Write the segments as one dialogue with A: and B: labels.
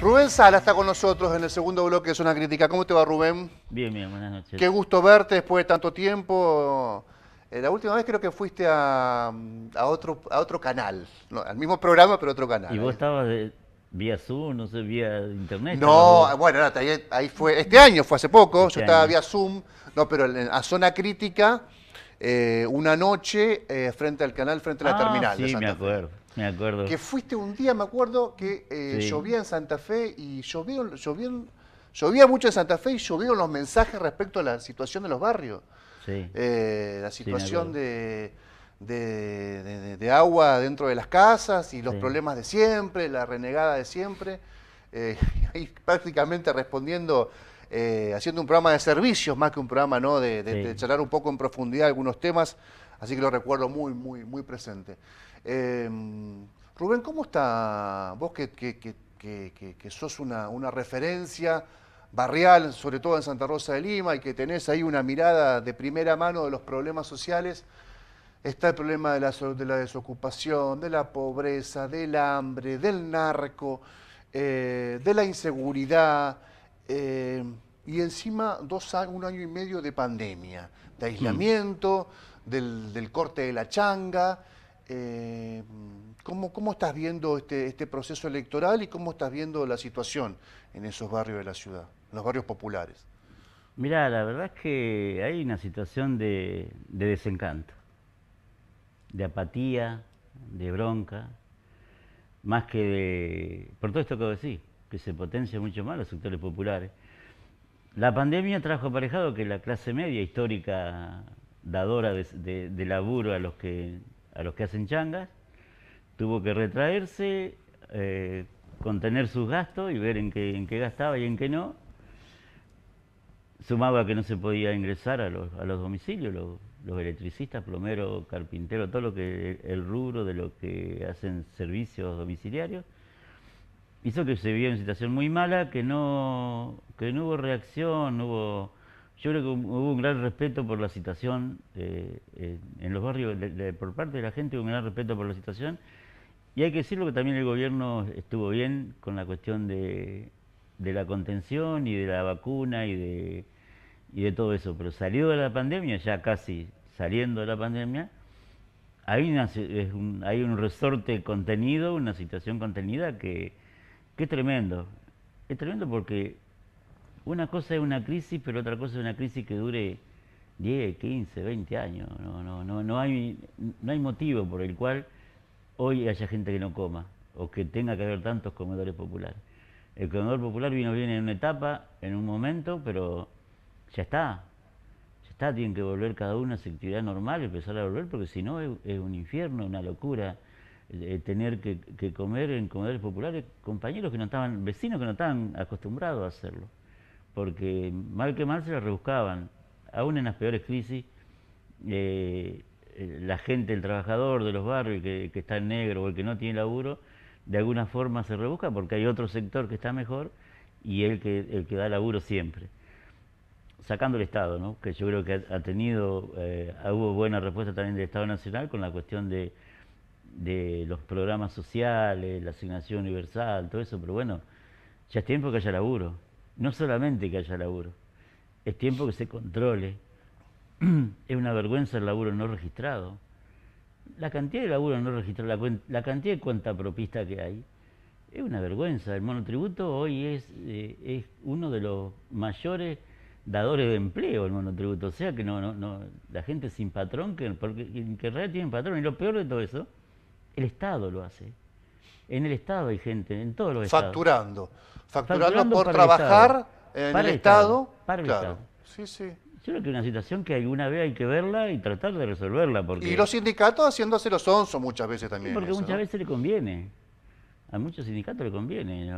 A: Rubén Sala está con nosotros en el segundo bloque de Zona Crítica. ¿Cómo te va, Rubén?
B: Bien, bien, buenas
A: noches. Qué gusto verte después de tanto tiempo. Eh, la última vez creo que fuiste a, otro, a otro canal, al mismo programa, pero otro canal. Y vos estabas vía
B: Zoom, no sé, vía internet. No,
A: bueno, ahí, fue, este año fue hace poco, este yo estaba vía Zoom, no, pero en, a Zona Crítica, eh, una noche eh, frente al canal, frente a la ah, terminal. Sí, me acuerdo. Que fuiste un día, me acuerdo, que eh, llovía en Santa Fe y llovieron, llovía mucho en Santa Fe y llovieron los mensajes respecto a la situación de los barrios. Eh, la situación de, agua dentro de las casas y los problemas de siempre, la renegada de siempre. Eh, y prácticamente respondiendo eh, haciendo un programa de servicios más que un programa de, charlar un poco en profundidad algunos temas, así que lo recuerdo muy, muy, muy presente. Em, Rubén, ¿cómo está vos que, sos una, referencia barrial, sobre todo en Santa Rosa de Lima, y que tenés ahí una mirada de primera mano de los problemas sociales? Está el problema de la, desocupación, de la pobreza, del hambre, del narco, eh, de la inseguridad. Eh, y encima dos, un año y medio de pandemia, de mm. aislamiento, del, corte de la changa. Eh, ¿cómo, ¿cómo, estás viendo este, este, proceso electoral y cómo estás viendo la situación en esos barrios de la ciudad, los barrios populares?
B: Mira, la verdad es que hay una situación de, desencanto, de apatía, de bronca, más que de, por todo esto que decís, que se potencia mucho más los sectores populares. La pandemia trajo aparejado que la clase media histórica dadora de laburo a los que a los que hacen changas, tuvo que retraerse, eh, contener sus gastos y ver en qué, en qué gastaba y en qué no. Sumaba que no se podía ingresar a los, a los domicilios, los, electricistas, plomeros, carpinteros, todo lo que el rubro de los que hacen servicios domiciliarios, hizo que se vivía una situación muy mala, que no, que no hubo reacción, no hubo yo creo que hubo un gran respeto por la situación eh, eh, en los barrios, por parte de la gente hubo un gran respeto por la situación. Y hay que decirlo que también el gobierno estuvo bien con la cuestión de, la contención y de la vacuna y de, todo eso. Pero salió de la pandemia, ya casi saliendo de la pandemia, hay, un, resorte contenido, una situación contenida que es tremendo. Es tremendo porque una cosa es una crisis, pero otra cosa es una crisis que dure 10, 15, 20 años. No, no, no, hay, no hay motivo por el cual hoy haya gente que no coma o que tenga que haber tantos comedores populares. El comedor popular vino bien en una etapa, en un momento, pero ya está. Ya está, tienen que volver cada uno a su actividad normal, y empezar a volver, porque si no es, un infierno, una locura. Eh, tener que, que comer en comedores populares compañeros que no estaban, vecinos que no estaban acostumbrados a hacerlo porque mal que mal se la rebuscaban, aún en las peores crisis, eh, la gente, el trabajador de los barrios que, que, está en negro o el que no tiene laburo, de alguna forma se rebusca porque hay otro sector que está mejor y el que, el que da laburo siempre. Sacando el Estado, que yo creo que ha tenido, eh, hubo buena respuesta también del Estado Nacional con la cuestión de los programas sociales, la asignación universal, todo eso, pero bueno, ya es tiempo que haya laburo. No solamente que haya laburo, es tiempo que se controle. es una vergüenza el laburo no registrado. La cantidad de laburo no registrado, la, cantidad de cuenta propista que hay, es una vergüenza. El monotributo hoy es, eh, es uno de los mayores dadores de empleo, el monotributo. O sea que no, no, la gente sin patrón, que, porque, que en realidad tienen patrón. Y lo peor de todo eso, el Estado lo hace. En el Estado hay gente, en todos los estados. Facturando.
A: Facturando por trabajar en el, Estado. para claro. Estado. Sí, sí.
B: Yo creo que es una situación que alguna vez hay que verla y tratar de resolverla. Porque... Y los
A: sindicatos haciéndose
B: los onzos muchas veces también. porque muchas veces le conviene. A muchos sindicatos le conviene.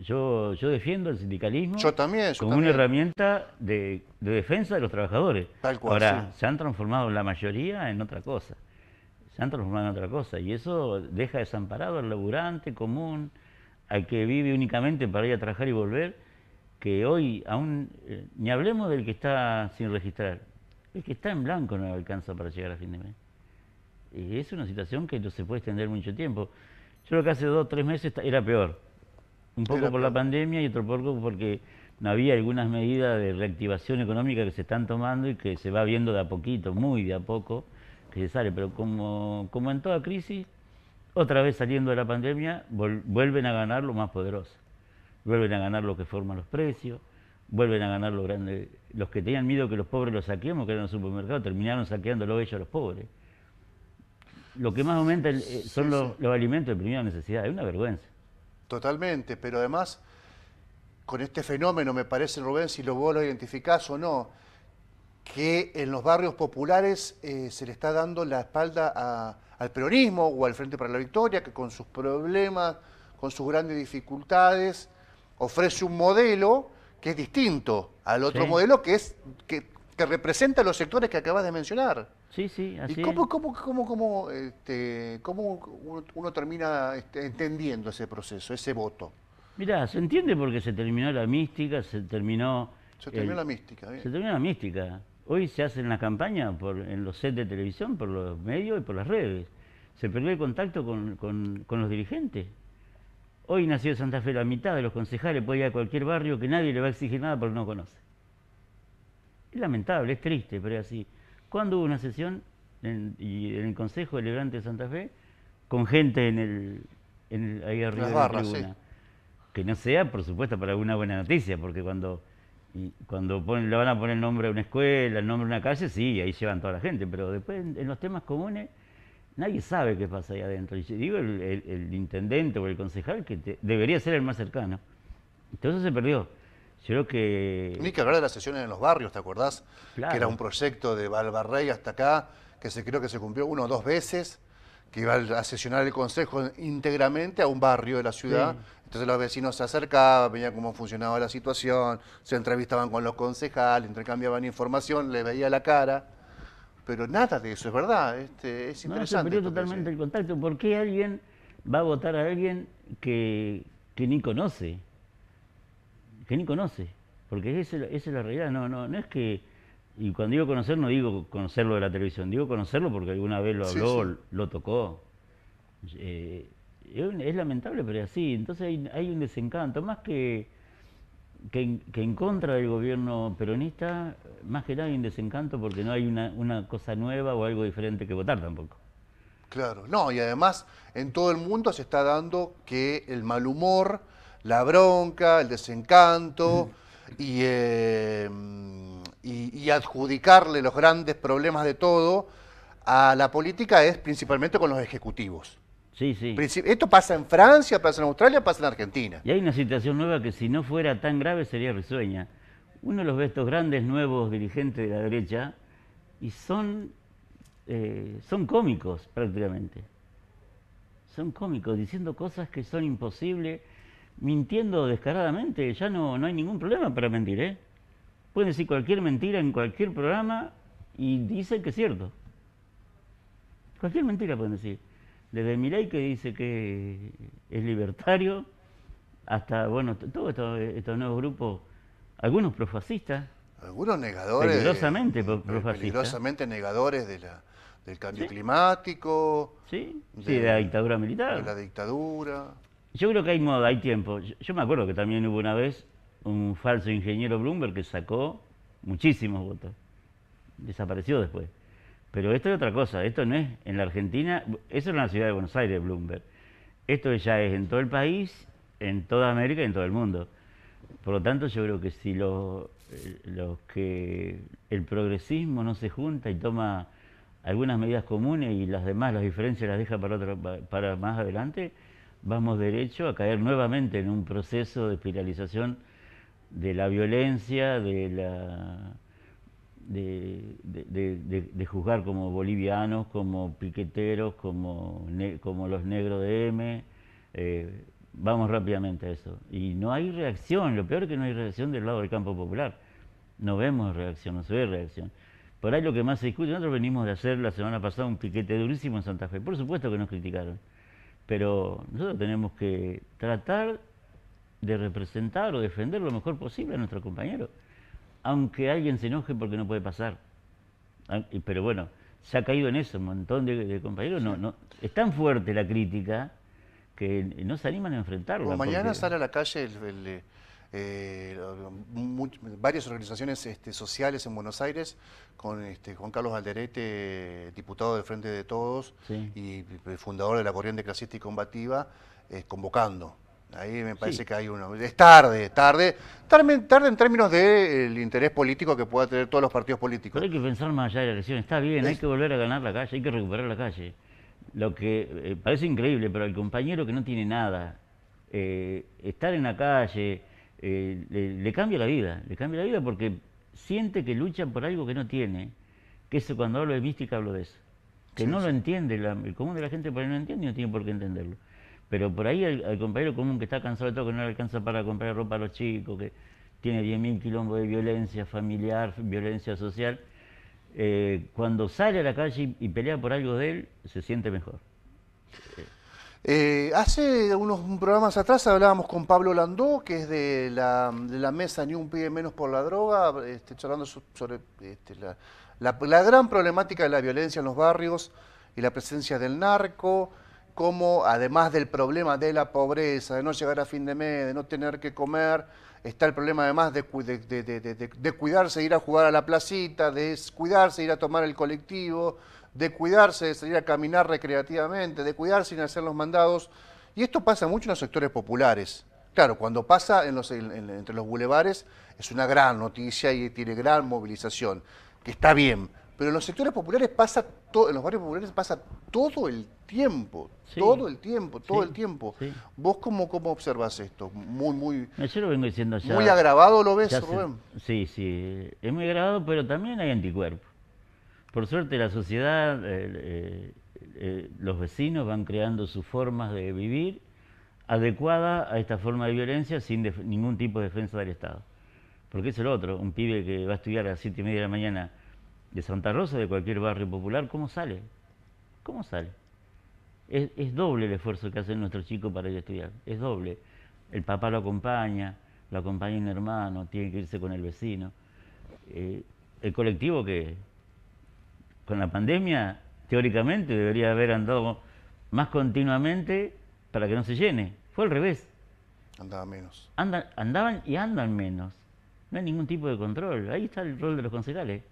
B: Yo, yo, defiendo el sindicalismo yo también, como una herramienta de, defensa de los trabajadores. Tal cual, Ahora, se han transformado la mayoría en otra cosa se han transformado en otra cosa. Y eso deja desamparado al laburante común, al que vive únicamente para ir a trabajar y volver, que hoy aún, eh, ni hablemos del que está sin registrar, el que está en blanco no alcanza para llegar a fin de mes. Y es una situación que no se puede extender mucho tiempo. Yo creo que hace dos o tres meses era peor. Un poco por la pandemia y otro poco porque no había algunas medidas de reactivación económica que se están tomando y que se va viendo de a poquito, muy de a poco, pero como, como en toda crisis, otra vez saliendo de la pandemia, vuelven a ganar lo más poderoso, vuelven a ganar lo que forman los precios, vuelven a ganar lo grande, los que tenían miedo que los pobres los saquemos, que eran los supermercados, terminaron saqueando saqueándolo ellos los pobres. Lo que más aumenta eh, son los, los alimentos de primera necesidad, es una vergüenza.
A: Totalmente, pero además, con este fenómeno, me parece, Rubén, si lo vos lo identificás o no, que en los barrios populares eh, se le está dando la espalda al peronismo o al Frente para la Victoria, que con sus problemas, con sus grandes dificultades, ofrece un modelo que es distinto al otro modelo que es que, representa los sectores que acabas de mencionar. Sí, sí, así ¿Y cómo, es. cómo, cómo, este, uno, termina este, entendiendo ese proceso, ese voto?
B: Mirá, se entiende porque se terminó la mística, se terminó... Se terminó la
A: mística. Bien. Se
B: terminó la mística. Hoy se hacen las campañas por, en los sets de televisión, por los medios y por las redes. Se perdió el contacto con, los dirigentes. Hoy nació Santa Fe la mitad de los concejales, puede ir a cualquier barrio que nadie le va a exigir nada porque no conoce. Es lamentable, es triste, pero es así. Cuando hubo una sesión en, el Consejo Deliberante de Santa Fe con gente en el, ahí arriba de la barras, Que no sea, por supuesto, para alguna buena noticia, porque cuando y cuando ponen, le van a poner el nombre de una escuela, el nombre a una calle, sí, ahí llevan toda la gente, pero después en, los temas comunes nadie sabe qué pasa ahí adentro. Y digo el, intendente o el concejal que debería ser el más cercano. Entonces se perdió. Yo creo que... Ni
A: que hablar de las sesiones en los barrios, ¿te acordás? Que era un proyecto de Valvarrey hasta acá, que se creo que se cumplió uno o dos veces, que iba a sesionar el Consejo íntegramente a un barrio de la ciudad, entonces los vecinos se acercaban, veían cómo funcionaba la situación, se entrevistaban con los concejales, intercambiaban información, le veía la cara. Pero nada de eso es verdad, este, es interesante. No, se perdió totalmente el contacto. ¿Por qué
B: alguien va a votar a alguien que, ni conoce? Que ni conoce. Porque esa, es la realidad. No, no, no es que. Y cuando digo conocer, no digo conocerlo de la televisión, digo conocerlo porque alguna vez lo habló, lo tocó. Eh, es lamentable, pero así. Entonces hay, un desencanto, más que, que, en contra del gobierno peronista, más que nada hay un desencanto porque no hay una, cosa nueva o algo diferente que votar tampoco.
A: Claro, no, y además en todo el mundo se está dando que el mal humor, la bronca, el desencanto eh, y adjudicarle los grandes problemas de todo a la política es principalmente con los ejecutivos. Sí, sí. Esto pasa en Francia, pasa en Australia, pasa en Argentina. Y
B: hay una situación nueva que si no fuera tan grave sería risueña. Uno de los estos grandes nuevos dirigentes de la derecha y son, eh, son cómicos prácticamente. Son cómicos, diciendo cosas que son imposibles, mintiendo descaradamente. Ya no, no hay ningún problema para mentir, ¿eh? Pueden decir cualquier mentira en cualquier programa y dicen que es cierto. Cualquier mentira pueden decir desde Milei que dice que es libertario, hasta, bueno, todos estos, nuevos grupos, algunos profascistas.
A: Algunos negadores.
B: Peligrosamente
A: negadores del cambio climático. Sí, de, la
B: dictadura militar. De
A: la dictadura.
B: Yo creo que hay moda, hay tiempo. yo me acuerdo que también hubo una vez un falso ingeniero Bloomberg que sacó muchísimos votos. Desapareció después. Pero esto es otra cosa, esto no es en la Argentina, eso es en la ciudad de Buenos Aires, Bloomberg. Esto ya es en todo el país, en toda América y en todo el mundo. Por lo tanto, yo creo que si eh, que el progresismo no se junta y toma algunas medidas comunes y las demás, las diferencias las deja para, otro, para más adelante, vamos derecho a caer nuevamente en un proceso de espiralización de la violencia, de la de, juzgar como bolivianos, como piqueteros, como, como los negros de M. Eh, vamos rápidamente a eso. Y no hay reacción, lo peor es que no hay reacción del lado del campo popular. No vemos reacción, no se ve reacción. Por ahí lo que más se discute, nosotros venimos de hacer la semana pasada un piquete durísimo en Santa Fe, por supuesto que nos criticaron, pero nosotros tenemos que tratar de representar o defender lo mejor posible a nuestros compañeros aunque alguien se enoje porque no puede pasar. Ah, pero bueno, se ha caído en eso un montón de, compañeros. No, no, es tan fuerte la crítica que no se animan a enfrentarlo. mañana sale
A: a la calle eh, varias organizaciones este, sociales en Buenos Aires, con este, Juan Carlos Alderete, diputado del Frente de Todos y fundador de la Corriente Clasista y Combativa, eh, convocando. Ahí me parece que hay uno. Es tarde, tarde. Tarde, tarde en términos del interés político que pueda tener todos los partidos políticos. Pero hay que pensar
B: más allá de la elección. Está bien, hay que volver a ganar la calle, hay que recuperar la calle. Lo que eh, parece increíble, pero el compañero que no tiene nada, eh, estar en la calle, eh, le, cambia la vida. Le cambia la vida porque siente que lucha por algo que no tiene. Que eso, cuando hablo de mística, hablo de eso. Que no lo entiende, la, el común de la gente por no entiende y no tiene por qué entenderlo. Pero por ahí el compañero común que está cansado de todo, que no le alcanza para comprar ropa a los chicos, que tiene 10.000 quilombos de violencia familiar, violencia social, eh, cuando sale a la calle y, pelea por algo de él, se siente mejor.
A: Eh, hace unos programas atrás hablábamos con Pablo Landó, que es de la, mesa Ni un pie menos por la droga, este, charlando sobre este, la gran problemática de la violencia en los barrios y la presencia del narco cómo, además del problema de la pobreza, de no llegar a fin de mes, de no tener que comer, está el problema además de, de, cuidarse, ir a jugar a la placita, de cuidarse, ir a tomar el colectivo, de cuidarse, de salir a caminar recreativamente, de cuidarse sin hacer los mandados. Y esto pasa mucho en los sectores populares. Claro, cuando pasa entre los bulevares es una gran noticia y tiene gran movilización, que está bien, pero en los sectores populares pasa todo, en los barrios populares pasa todo el tiempo, todo el tiempo, todo el tiempo. ¿Vos cómo, cómo observas esto? Muy, muy.
B: vengo diciendo ya, Muy agravado lo ves, Rubén. Sí, sí, es muy agravado, pero también hay anticuerpos. Por suerte la sociedad, eh, eh, eh, los vecinos van creando sus formas de vivir adecuadas a esta forma de violencia sin ningún tipo de defensa del Estado. Porque es el otro, un pibe que va a estudiar a las siete y media de la mañana de Santa Rosa, de cualquier barrio popular, ¿cómo sale? ¿Cómo sale? Es, doble el esfuerzo que hacen nuestros chicos para ir a estudiar, es doble. El papá lo acompaña, lo acompaña un hermano, tiene que irse con el vecino. Eh, el colectivo que con la pandemia, teóricamente, debería haber andado más continuamente para que no se llene. Fue al revés. Andaban menos. andaban y andan menos. No hay ningún tipo de control. Ahí está el rol de los concejales.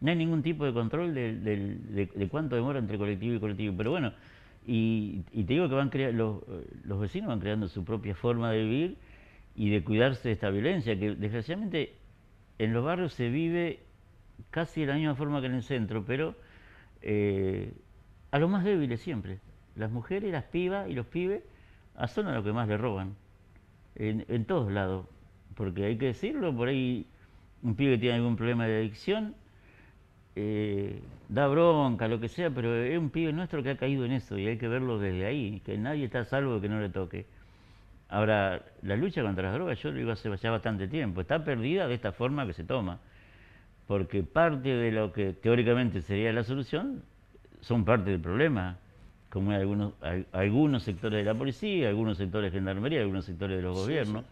B: No hay ningún tipo de control de, cuánto demora entre colectivo y colectivo. Pero bueno, y, te digo que van crea los, vecinos van creando su propia forma de vivir y de cuidarse de esta violencia, que desgraciadamente en los barrios se vive casi de la misma forma que en el centro, pero eh, a los más débiles siempre. Las mujeres, las pibas y los pibes son a los que más le roban, en, todos lados. Porque hay que decirlo, por ahí un pibe tiene algún problema de adicción eh, da bronca, lo que sea, pero es un pibe nuestro que ha caído en eso y hay que verlo desde ahí, que nadie está salvo que no le toque. Ahora, la lucha contra las drogas yo lo iba a ya bastante tiempo, está perdida de esta forma que se toma, porque parte de lo que teóricamente sería la solución son parte del problema, como hay algunos, algunos sectores de la policía, algunos sectores de la gendarmería, algunos sectores de los gobiernos.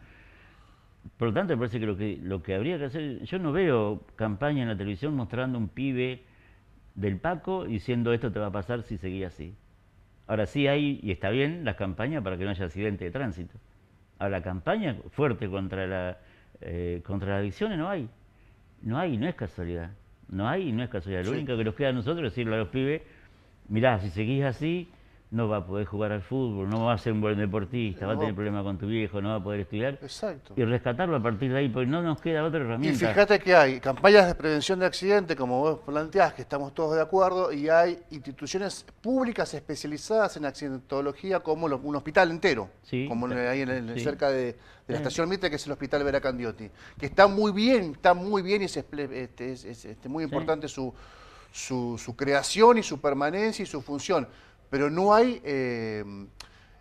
B: Por lo tanto, me parece que lo, que lo que habría que hacer, yo no veo campaña en la televisión mostrando un pibe del Paco diciendo esto te va a pasar si seguís así. Ahora sí hay, y está bien, las campañas para que no haya accidente de tránsito. Ahora, la campaña fuerte contra, la, eh, contra las adicciones no hay. No hay, no es casualidad. No hay, no es casualidad. Lo único que nos queda a nosotros es decirle a los pibes, mirá, si seguís así, no va a poder jugar al fútbol, no va a ser un buen deportista, va a tener problemas con tu viejo, no va a poder estudiar. Exacto. Y rescatarlo a partir de ahí, porque no nos queda otra herramienta. Y fíjate
A: que hay campañas de prevención de accidentes, como vos planteás, que estamos todos de acuerdo, y hay instituciones públicas especializadas en accidentología, como un hospital entero, como ahí en el, cerca de, la eh. estación Mitre, que es el Hospital Veracandiotti. que está muy bien, está muy bien y este, es, este, muy importante su, su creación y su permanencia y su función pero no hay em,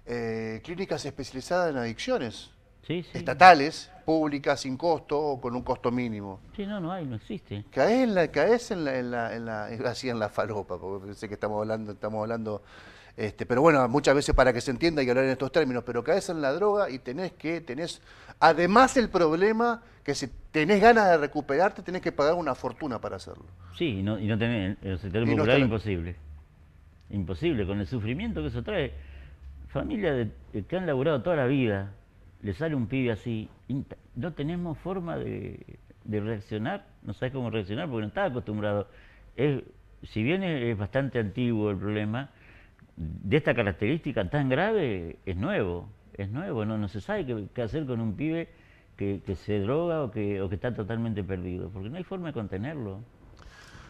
A: eh, clínicas especializadas en adicciones. Estatales, públicas, sin costo o con un costo mínimo.
B: Sí, no, no hay, no existe.
A: Caes en la, caes en la, en la, falopa, porque sé que estamos hablando, estamos hablando, este, pero bueno, muchas veces para que se entienda hay que hablar en estos términos, pero caes en la droga y tenés que, tenés, además el problema que si tenés ganas de recuperarte tenés que pagar una fortuna para hacerlo.
B: Sí, no, y no tenés, el no imposible. Imposible, con el sufrimiento que eso trae. Familia que han laburado toda la vida, le sale un pibe así, no tenemos forma de, reaccionar, no sabes cómo reaccionar porque no estás acostumbrado. Es, si bien es bastante antiguo el problema, de esta característica tan grave es nuevo, es nuevo, no, se sabe qué, hacer con un pibe que, se droga o que está totalmente perdido, porque no hay forma de contenerlo.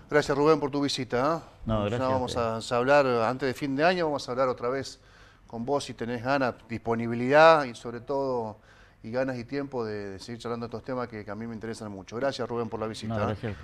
A: Gracias Rubén por tu visita. ¿eh? No, gracias. vamos a, hablar antes de fin de año, vamos a hablar otra vez con vos si tenés ganas, disponibilidad y sobre todo y ganas y tiempo de, seguir charlando estos temas que, a mí me interesan mucho. Gracias Rubén por la visita. No, ¿eh?
B: gracias.